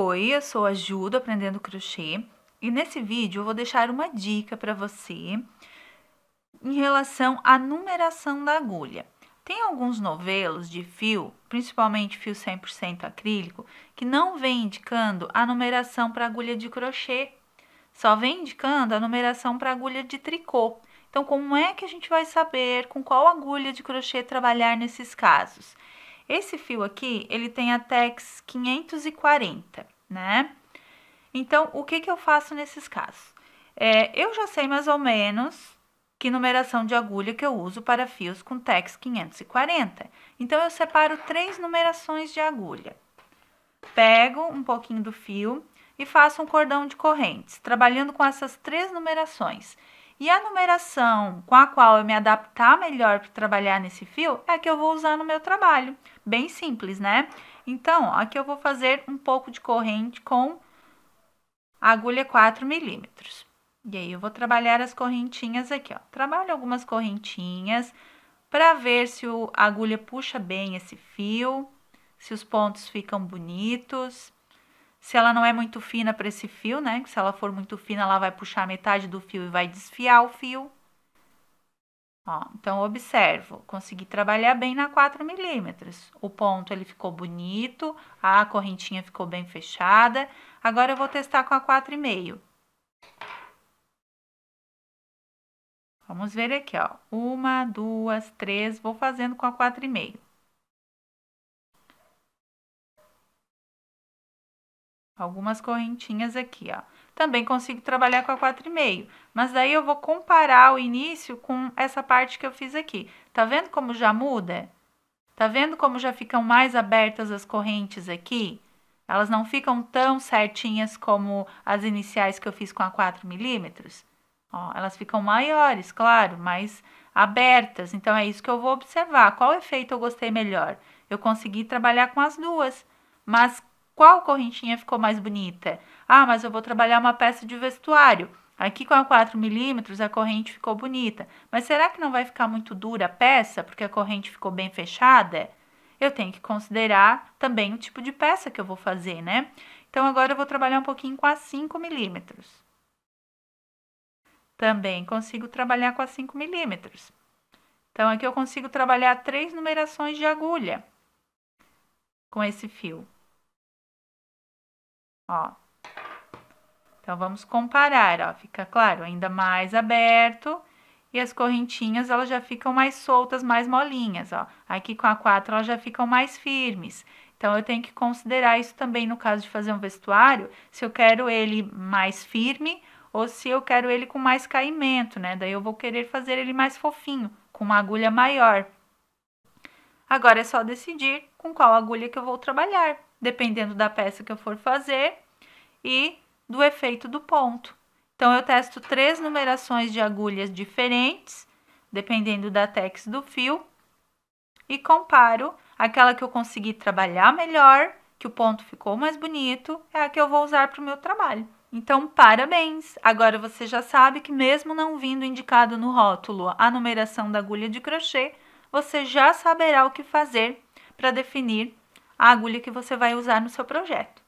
Oi, eu sou a Ju Aprendendo Crochê e nesse vídeo eu vou deixar uma dica para você em relação à numeração da agulha. Tem alguns novelos de fio, principalmente fio 100% acrílico, que não vem indicando a numeração para agulha de crochê, só vem indicando a numeração para agulha de tricô. Então, como é que a gente vai saber com qual agulha de crochê trabalhar nesses casos? Esse fio aqui, ele tem a TEX 540, né? Então, o que, que eu faço nesses casos? É, eu já sei mais ou menos que numeração de agulha que eu uso para fios com TEX 540. Então, eu separo três numerações de agulha. Pego um pouquinho do fio e faço um cordão de correntes, trabalhando com essas três numerações. E a numeração com a qual eu me adaptar melhor para trabalhar nesse fio é a que eu vou usar no meu trabalho bem simples, né? Então, aqui eu vou fazer um pouco de corrente com agulha 4 milímetros. E aí, eu vou trabalhar as correntinhas aqui, ó. Trabalho algumas correntinhas para ver se a agulha puxa bem esse fio, se os pontos ficam bonitos, se ela não é muito fina para esse fio, né? Que se ela for muito fina, ela vai puxar metade do fio e vai desfiar o fio. Ó, então, observo, consegui trabalhar bem na 4 milímetros. O ponto ele ficou bonito, a correntinha ficou bem fechada. Agora, eu vou testar com a 4,5. Vamos ver aqui, ó. Uma, duas, três, vou fazendo com a 4,5. algumas correntinhas aqui, ó. Também consigo trabalhar com a 4,5, mas daí eu vou comparar o início com essa parte que eu fiz aqui. Tá vendo como já muda? Tá vendo como já ficam mais abertas as correntes aqui? Elas não ficam tão certinhas como as iniciais que eu fiz com a 4 milímetros. Ó, elas ficam maiores, claro, mais abertas. Então, é isso que eu vou observar. Qual efeito eu gostei melhor? Eu consegui trabalhar com as duas. Mas qual correntinha ficou mais bonita? Ah, mas eu vou trabalhar uma peça de vestuário. Aqui com a 4 milímetros a corrente ficou bonita, mas será que não vai ficar muito dura a peça porque a corrente ficou bem fechada? Eu tenho que considerar também o tipo de peça que eu vou fazer, né? Então agora eu vou trabalhar um pouquinho com a 5 milímetros. Também consigo trabalhar com a 5 milímetros. Então aqui eu consigo trabalhar três numerações de agulha com esse fio ó. Então, vamos comparar, ó, fica claro, ainda mais aberto. E as correntinhas, elas já ficam mais soltas, mais molinhas, ó. Aqui com a 4, elas já ficam mais firmes. Então, eu tenho que considerar isso também no caso de fazer um vestuário, se eu quero ele mais firme ou se eu quero ele com mais caimento, né? Daí eu vou querer fazer ele mais fofinho, com uma agulha maior. Agora é só decidir com qual agulha que eu vou trabalhar dependendo da peça que eu for fazer, e do efeito do ponto. Então, eu testo três numerações de agulhas diferentes, dependendo da tex do fio, e comparo aquela que eu consegui trabalhar melhor, que o ponto ficou mais bonito, é a que eu vou usar para o meu trabalho. Então, parabéns! Agora você já sabe que, mesmo não vindo indicado no rótulo a numeração da agulha de crochê, você já saberá o que fazer para definir a agulha que você vai usar no seu projeto.